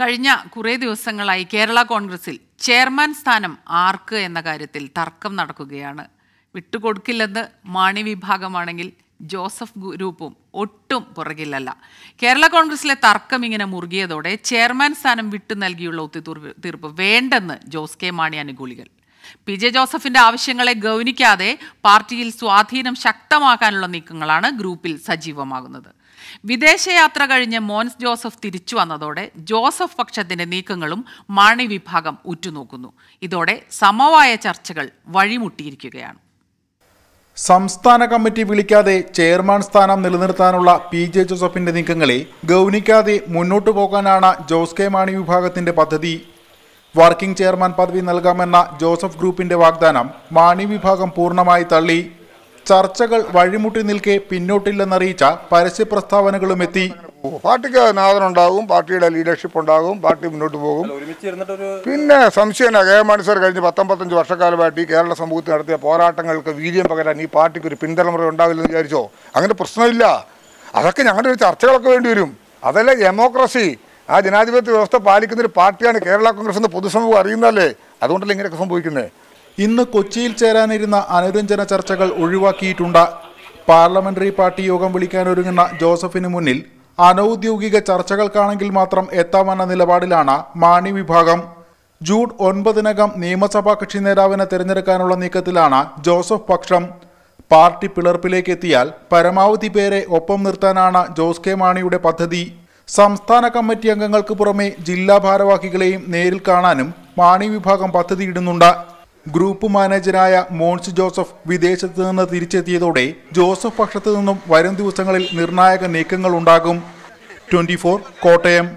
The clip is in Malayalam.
കഴിഞ്ഞ കുറേ ദിവസങ്ങളായി കേരള കോൺഗ്രസിൽ ചെയർമാൻ സ്ഥാനം ആർക്ക് എന്ന കാര്യത്തിൽ തർക്കം നടക്കുകയാണ് വിട്ടുകൊടുക്കില്ലെന്ന് മാണി വിഭാഗമാണെങ്കിൽ ജോസഫ് ഗ്രൂപ്പും ഒട്ടും പുറകില്ലല്ല കേരള കോൺഗ്രസിലെ തർക്കം ഇങ്ങനെ മുറുകിയതോടെ ചെയർമാൻ സ്ഥാനം വിട്ടു നൽകിയുള്ള ഒത്തുതീർപ്പ് വേണ്ടെന്ന് ജോസ് കെ മാണി അനുകൂലികൾ പി ജെ ജോസഫിന്റെ ആവശ്യങ്ങളെ ഗൗനിക്കാതെ പാർട്ടിയിൽ സ്വാധീനം ശക്തമാക്കാനുള്ള നീക്കങ്ങളാണ് ഗ്രൂപ്പിൽ സജീവമാകുന്നത് വിദേശയാത്ര കഴിഞ്ഞ് മോൻസ് ജോസഫ് തിരിച്ചു വന്നതോടെ ജോസഫ് പക്ഷത്തിന്റെ നീക്കങ്ങളും മാണി വിഭാഗം ഉറ്റുനോക്കുന്നു ഇതോടെ സമവായ ചർച്ചകൾ വഴിമുട്ടിയിരിക്കുകയാണ് സംസ്ഥാന കമ്മിറ്റി വിളിക്കാതെ ചെയർമാൻ സ്ഥാനം നിലനിർത്താനുള്ള പി ജെ ജോസഫിന്റെ നീക്കങ്ങളെ ഗൗനിക്കാതെ മുന്നോട്ടു പോകാനാണ് ജോസ് കെ മാണി വിഭാഗത്തിന്റെ പദ്ധതി വർക്കിംഗ് ചെയർമാൻ പദവി നൽകാമെന്ന ജോസഫ് ഗ്രൂപ്പിന്റെ വാഗ്ദാനം മാണി വിഭാഗം പൂർണ്ണമായി തള്ളി ചർച്ചകൾ വഴിമുട്ടി നിൽക്കെ പിന്നോട്ടില്ലെന്നറിയിച്ച പരസ്യ പ്രസ്താവനകളും എത്തി പാർട്ടിക്ക് നാഥനുണ്ടാകും പാർട്ടിയുടെ ലീഡർഷിപ്പ് ഉണ്ടാകും പാർട്ടി മുന്നോട്ട് പോകും പിന്നെ സംശയം കെ മണിസർ കഴിഞ്ഞ് പത്തൊമ്പത്തഞ്ച് വർഷക്കാലമായിട്ട് ഈ കേരള സമൂഹത്തിൽ നടത്തിയ പോരാട്ടങ്ങൾക്ക് വീര്യം പകരാൻ ഈ പാർട്ടിക്ക് ഒരു പിന്തലമുറ ഉണ്ടാവില്ലെന്ന് വിചാരിച്ചോ അങ്ങനെ പ്രശ്നമില്ല അതൊക്കെ ഞങ്ങളുടെ ഒരു ചർച്ചകളൊക്കെ വേണ്ടി വരും അതല്ല ഡെമോക്രസി ആ ജനാധിപത്യ വ്യവസ്ഥ പാലിക്കുന്ന ഒരു പാർട്ടിയാണ് കേരള കോൺഗ്രസ് എന്ന് പൊതുസമൂഹം അറിയുന്നതല്ലേ അതുകൊണ്ടല്ലേ ഇങ്ങനെയൊക്കെ സംഭവിക്കുന്നത് ഇന്ന് കൊച്ചിയിൽ ചേരാനിരുന്ന അനുരഞ്ജന ചർച്ചകൾ ഒഴിവാക്കിയിട്ടുണ്ട് പാർലമെന്ററി പാർട്ടി യോഗം വിളിക്കാനൊരുങ്ങുന്ന ജോസഫിന് മുന്നിൽ അനൌദ്യോഗിക ചർച്ചകൾക്കാണെങ്കിൽ മാത്രം എത്താമെന്ന നിലപാടിലാണ് മാണി വിഭാഗം ജൂൺ ഒൻപതിനകം നിയമസഭാ കക്ഷി നേതാവിനെ തിരഞ്ഞെടുക്കാനുള്ള നീക്കത്തിലാണ് ജോസഫ് പക്ഷം പാർട്ടി പിളർപ്പിലേക്കെത്തിയാൽ പരമാവധി പേരെ ഒപ്പം നിർത്താനാണ് ജോസ് കെ മാണിയുടെ പദ്ധതി സംസ്ഥാന കമ്മിറ്റി അംഗങ്ങൾക്ക് പുറമെ ജില്ലാ ഭാരവാഹികളെയും നേരിൽ കാണാനും മാണി വിഭാഗം പദ്ധതിയിടുന്നുണ്ട് ഗ്രൂപ്പ് മാനേജരായ മോൺസ് ജോസഫ് വിദേശത്ത് നിന്ന് തിരിച്ചെത്തിയതോടെ ജോസഫ് പക്ഷത്തു നിന്നും വരും ദിവസങ്ങളിൽ നിർണായക നീക്കങ്ങൾ ഉണ്ടാകും ട്വന്റി കോട്ടയം